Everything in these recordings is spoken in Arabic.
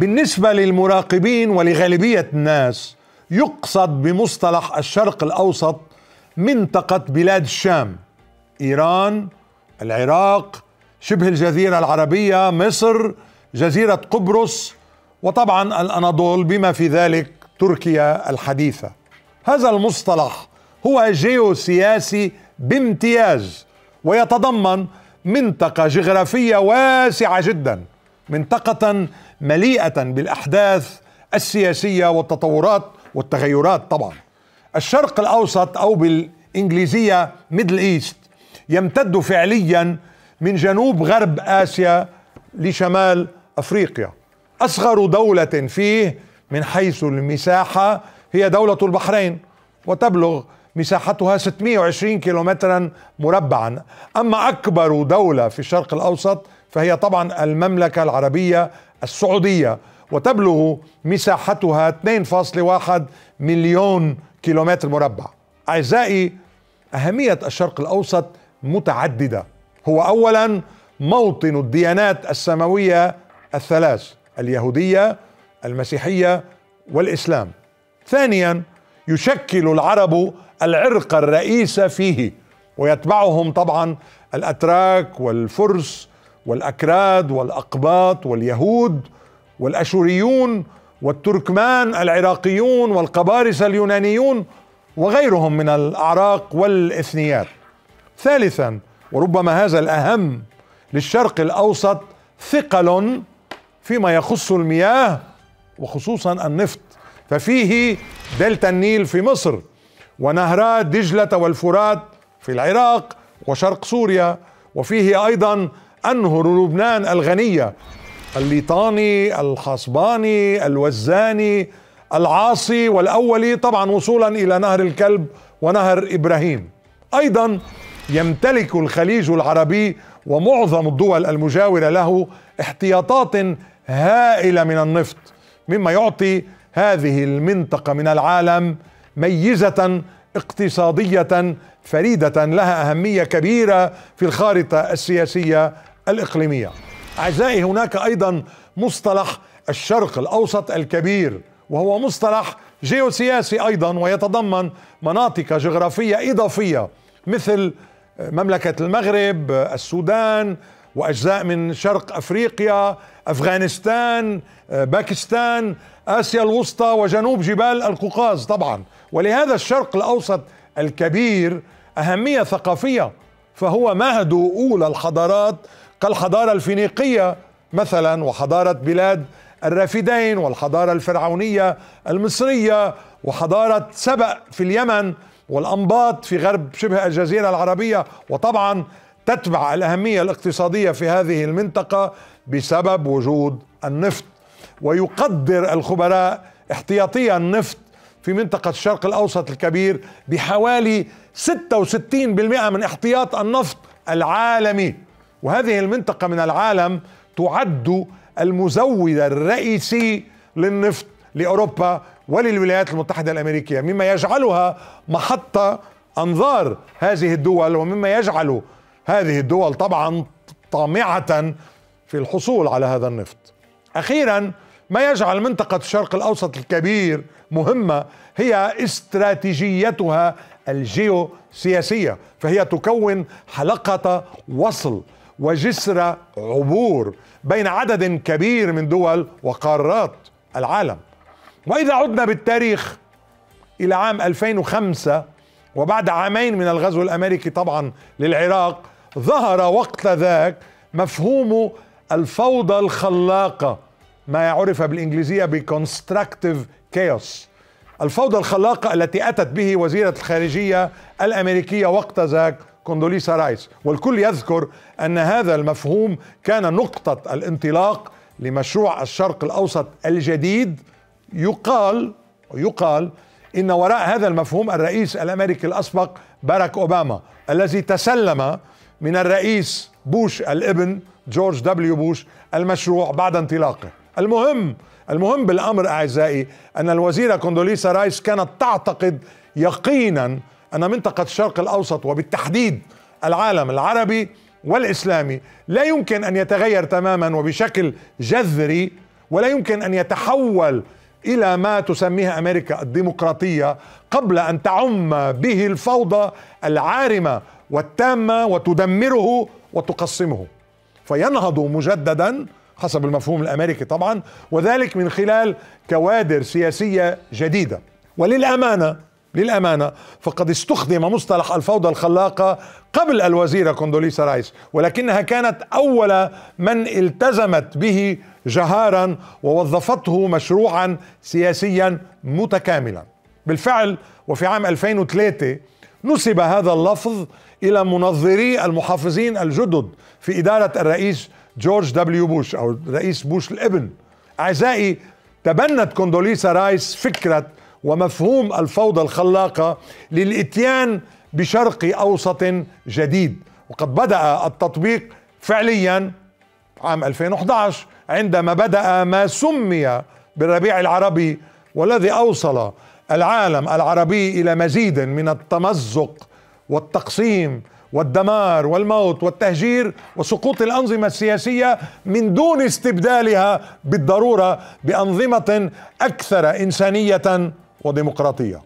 بالنسبة للمراقبين ولغالبية الناس يقصد بمصطلح الشرق الأوسط منطقة بلاد الشام إيران العراق شبه الجزيرة العربية مصر جزيرة قبرص وطبعا الأناضول بما في ذلك تركيا الحديثة هذا المصطلح هو جيوسياسي بامتياز ويتضمن منطقة جغرافية واسعة جدا منطقة مليئة بالأحداث السياسية والتطورات والتغيرات طبعا الشرق الأوسط أو بالإنجليزية ميدل إيست يمتد فعليا من جنوب غرب آسيا لشمال أفريقيا أصغر دولة فيه من حيث المساحة هي دولة البحرين وتبلغ مساحتها 620 كيلومترا مربعا أما أكبر دولة في الشرق الأوسط فهي طبعا المملكة العربية السعودية وتبلغ مساحتها 2.1 مليون كيلومتر مربع أعزائي أهمية الشرق الأوسط متعددة هو أولا موطن الديانات السماوية الثلاث اليهودية المسيحية والإسلام ثانيا يشكل العرب العرق الرئيس فيه ويتبعهم طبعا الأتراك والفرس والأكراد والأقباط واليهود والأشوريون والتركمان العراقيون والقبارسة اليونانيون وغيرهم من الأعراق والإثنيات ثالثا وربما هذا الأهم للشرق الأوسط ثقل فيما يخص المياه وخصوصا النفط ففيه دلتا النيل في مصر ونهرا دجلة والفرات في العراق وشرق سوريا وفيه أيضا أنهر لبنان الغنية الليطاني الخصباني الوزاني العاصي والأولي طبعا وصولا إلى نهر الكلب ونهر إبراهيم أيضا يمتلك الخليج العربي ومعظم الدول المجاورة له احتياطات هائلة من النفط مما يعطي هذه المنطقة من العالم ميزة اقتصادية فريدة لها أهمية كبيرة في الخارطة السياسية الإقليمية أعزائي هناك أيضا مصطلح الشرق الأوسط الكبير وهو مصطلح جيوسياسي أيضا ويتضمن مناطق جغرافية إضافية مثل مملكة المغرب السودان واجزاء من شرق افريقيا، افغانستان، باكستان، اسيا الوسطى وجنوب جبال القوقاز طبعا، ولهذا الشرق الاوسط الكبير اهميه ثقافيه فهو مهد اولى الحضارات كالحضارة الفينيقية مثلا وحضارة بلاد الرافدين والحضارة الفرعونية المصرية وحضارة سبأ في اليمن والأنباط في غرب شبه الجزيرة العربية وطبعا تتبع الأهمية الاقتصادية في هذه المنطقة بسبب وجود النفط ويقدر الخبراء احتياطي النفط في منطقة الشرق الأوسط الكبير بحوالي 66% من احتياط النفط العالمي وهذه المنطقة من العالم تعد المزود الرئيسي للنفط لأوروبا وللولايات المتحدة الأمريكية مما يجعلها محطة أنظار هذه الدول ومما يجعل هذه الدول طبعا طامعة في الحصول على هذا النفط أخيرا ما يجعل منطقة الشرق الأوسط الكبير مهمة هي استراتيجيتها الجيوسياسية فهي تكون حلقة وصل وجسر عبور بين عدد كبير من دول وقارات العالم واذا عدنا بالتاريخ الى عام 2005 وبعد عامين من الغزو الامريكي طبعا للعراق ظهر وقت ذاك مفهوم الفوضى الخلاقه ما يعرف بالانجليزيه بكونستراكتيف كيوس الفوضى الخلاقه التي اتت به وزيره الخارجيه الامريكيه وقت ذاك كوندوليسا رايس والكل يذكر أن هذا المفهوم كان نقطة الانطلاق لمشروع الشرق الأوسط الجديد يقال يقال إن وراء هذا المفهوم الرئيس الأمريكي الأسبق باراك أوباما الذي تسلم من الرئيس بوش الابن جورج دبليو بوش المشروع بعد انطلاقه المهم المهم بالامر اعزائي ان الوزيره كوندوليسا رايس كانت تعتقد يقينا أن منطقة الشرق الأوسط وبالتحديد العالم العربي والإسلامي لا يمكن أن يتغير تماما وبشكل جذري ولا يمكن أن يتحول إلى ما تسميه أمريكا الديمقراطية قبل أن تعم به الفوضى العارمة والتامة وتدمره وتقسمه فينهض مجددا حسب المفهوم الامريكي طبعا وذلك من خلال كوادر سياسيه جديده وللامانه للأمانة فقد استخدم مصطلح الفوضى الخلاقة قبل الوزيرة كوندوليسا رايس ولكنها كانت أول من التزمت به جهارا ووظفته مشروعا سياسيا متكاملا بالفعل وفي عام 2003 نسب هذا اللفظ إلى منظري المحافظين الجدد في إدارة الرئيس جورج دبليو بوش أو رئيس بوش الابن أعزائي تبنت كوندوليسا رايس فكرة ومفهوم الفوضى الخلاقة للإتيان بشرق أوسط جديد وقد بدأ التطبيق فعليا عام 2011 عندما بدأ ما سمي بالربيع العربي والذي أوصل العالم العربي إلى مزيد من التمزق والتقسيم والدمار والموت والتهجير وسقوط الانظمه السياسيه من دون استبدالها بالضروره بانظمه اكثر انسانيه وديمقراطيه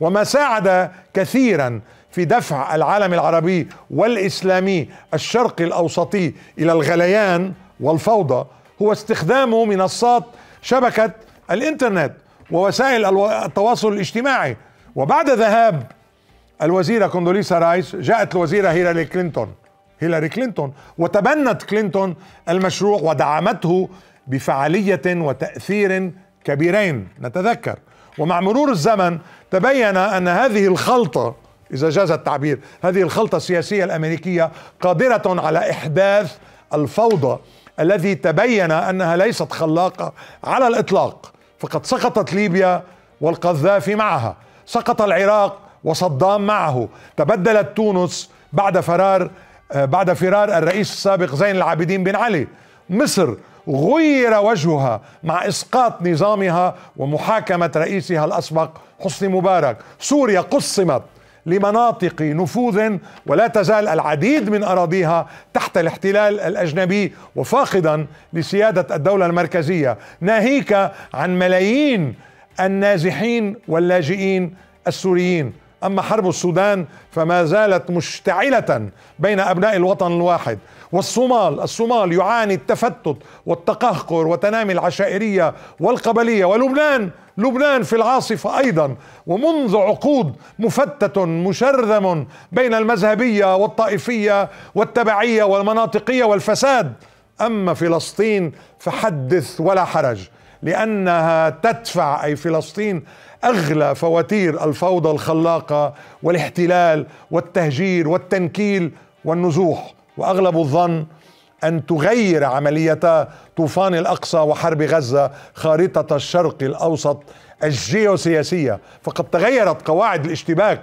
وما ساعد كثيرا في دفع العالم العربي والاسلامي الشرقي الاوسطي الى الغليان والفوضى هو استخدامه منصات شبكه الانترنت ووسائل التواصل الاجتماعي وبعد ذهاب الوزيره كوندوليسا رايس جاءت الوزيره هيلاري كلينتون هيلاري كلينتون وتبنت كلينتون المشروع ودعمته بفعاليه وتاثير كبيرين نتذكر ومع مرور الزمن تبين أن هذه الخلطة إذا جاز التعبير هذه الخلطة السياسية الأمريكية قادرة على إحداث الفوضى الذي تبين أنها ليست خلاقة على الإطلاق فقد سقطت ليبيا والقذافي معها سقط العراق وصدام معه تبدلت تونس بعد فرار آه، بعد فرار الرئيس السابق زين العابدين بن علي مصر غير وجهها مع اسقاط نظامها ومحاكمه رئيسها الاسبق حسني مبارك سوريا قسمت لمناطق نفوذ ولا تزال العديد من اراضيها تحت الاحتلال الاجنبي وفاقدا لسياده الدوله المركزيه ناهيك عن ملايين النازحين واللاجئين السوريين أما حرب السودان فما زالت مشتعلة بين أبناء الوطن الواحد والصومال الصومال يعاني التفتت والتقهقر وتنامي العشائرية والقبلية ولبنان لبنان في العاصفة أيضا ومنذ عقود مفتت مشرذم بين المذهبية والطائفية والتبعية والمناطقية والفساد أما فلسطين فحدث ولا حرج لأنها تدفع أي فلسطين أغلى فواتير الفوضى الخلاقة والاحتلال والتهجير والتنكيل والنزوح وأغلب الظن أن تغير عمليتا طوفان الأقصى وحرب غزة خارطة الشرق الأوسط الجيوسياسية فقد تغيرت قواعد الاشتباك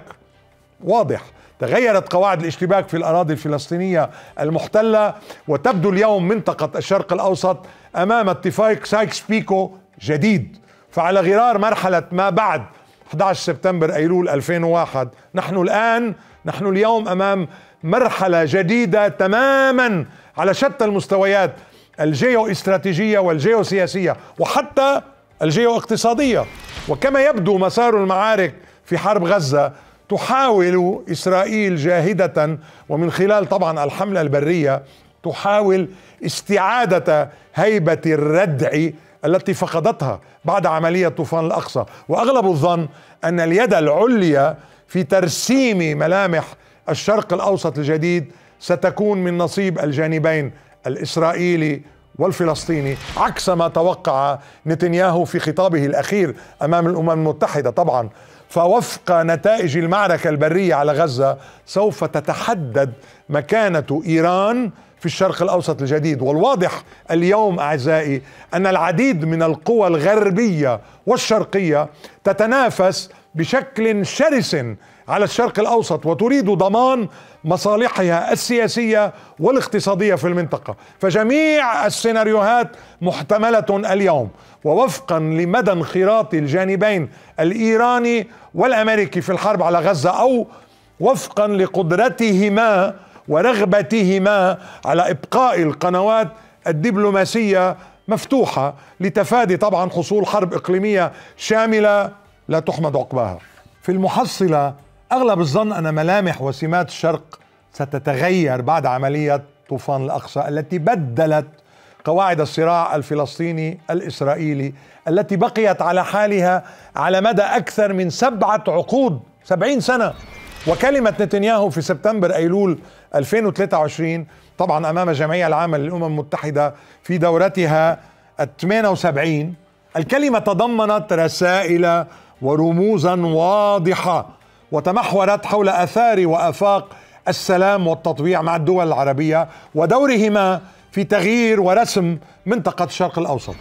واضح تغيرت قواعد الاشتباك في الأراضي الفلسطينية المحتلة وتبدو اليوم منطقة الشرق الأوسط أمام اتفاق سايكس بيكو جديد فعلى غرار مرحلة ما بعد 11 سبتمبر أيلول 2001 نحن الآن نحن اليوم أمام مرحلة جديدة تماما على شتى المستويات الجيو استراتيجية والجيو سياسية وحتى الجيو اقتصادية وكما يبدو مسار المعارك في حرب غزة تحاول اسرائيل جاهده ومن خلال طبعا الحمله البريه تحاول استعاده هيبه الردع التي فقدتها بعد عمليه طوفان الاقصى واغلب الظن ان اليد العليا في ترسيم ملامح الشرق الاوسط الجديد ستكون من نصيب الجانبين الاسرائيلي والفلسطيني عكس ما توقع نتنياهو في خطابه الاخير امام الامم المتحده طبعا فوفق نتائج المعركة البرية على غزة سوف تتحدد مكانة إيران في الشرق الأوسط الجديد والواضح اليوم أعزائي أن العديد من القوى الغربية والشرقية تتنافس بشكل شرس على الشرق الاوسط وتريد ضمان مصالحها السياسيه والاقتصاديه في المنطقه، فجميع السيناريوهات محتمله اليوم، ووفقا لمدى انخراط الجانبين الايراني والامريكي في الحرب على غزه او وفقا لقدرتهما ورغبتهما على ابقاء القنوات الدبلوماسيه مفتوحه لتفادي طبعا حصول حرب اقليميه شامله لا تحمد عقباها في المحصلة أغلب الظن أن ملامح وسمات الشرق ستتغير بعد عملية طوفان الأقصى التي بدلت قواعد الصراع الفلسطيني الإسرائيلي التي بقيت على حالها على مدى أكثر من سبعة عقود سبعين سنة وكلمة نتنياهو في سبتمبر أيلول 2023 طبعا أمام الجمعية العامة للأمم المتحدة في دورتها الثمانية 78 الكلمة تضمنت رسائل ورموزا واضحه وتمحورت حول اثار وافاق السلام والتطبيع مع الدول العربيه ودورهما في تغيير ورسم منطقه الشرق الاوسط.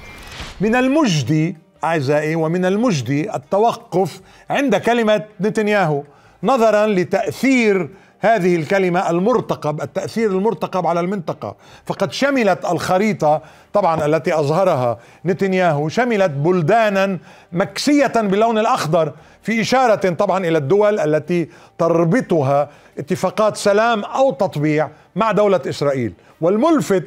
من المجدي اعزائي ومن المجدي التوقف عند كلمه نتنياهو نظرا لتاثير هذه الكلمة المرتقب التأثير المرتقب على المنطقة فقد شملت الخريطة طبعا التي أظهرها نتنياهو شملت بلدانا مكسية باللون الأخضر في إشارة طبعا إلى الدول التي تربطها اتفاقات سلام أو تطبيع مع دولة إسرائيل والملفت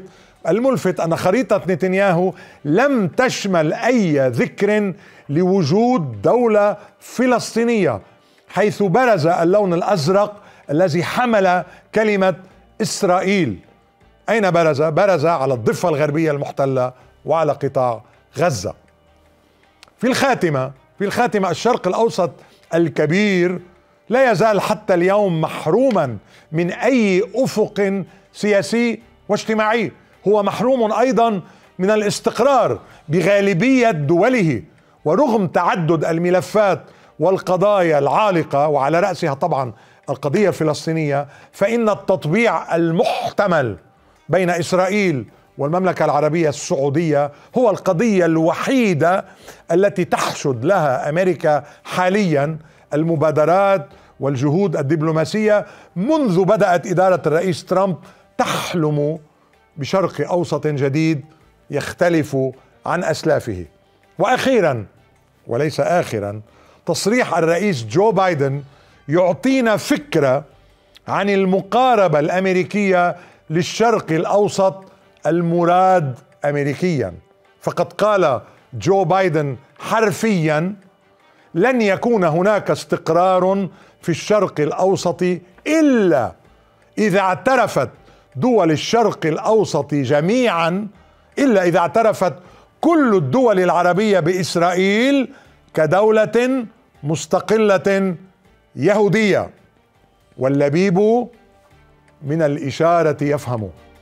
الملفت أن خريطة نتنياهو لم تشمل أي ذكر لوجود دولة فلسطينية حيث برز اللون الأزرق الذي حمل كلمة إسرائيل أين برز؟ برز على الضفة الغربية المحتلة وعلى قطاع غزة في الخاتمة في الخاتمة الشرق الأوسط الكبير لا يزال حتى اليوم محروما من أي أفق سياسي واجتماعي هو محروم أيضا من الاستقرار بغالبية دوله ورغم تعدد الملفات والقضايا العالقة وعلى رأسها طبعا القضية الفلسطينية فإن التطبيع المحتمل بين إسرائيل والمملكة العربية السعودية هو القضية الوحيدة التي تحشد لها أمريكا حاليا المبادرات والجهود الدبلوماسية منذ بدأت إدارة الرئيس ترامب تحلم بشرق أوسط جديد يختلف عن أسلافه وأخيرا وليس آخرا تصريح الرئيس جو بايدن يعطينا فكره عن المقاربه الامريكيه للشرق الاوسط المراد امريكيا فقد قال جو بايدن حرفيا لن يكون هناك استقرار في الشرق الاوسط الا اذا اعترفت دول الشرق الاوسط جميعا الا اذا اعترفت كل الدول العربيه باسرائيل كدوله مستقله يهودية واللبيب من الإشارة يفهم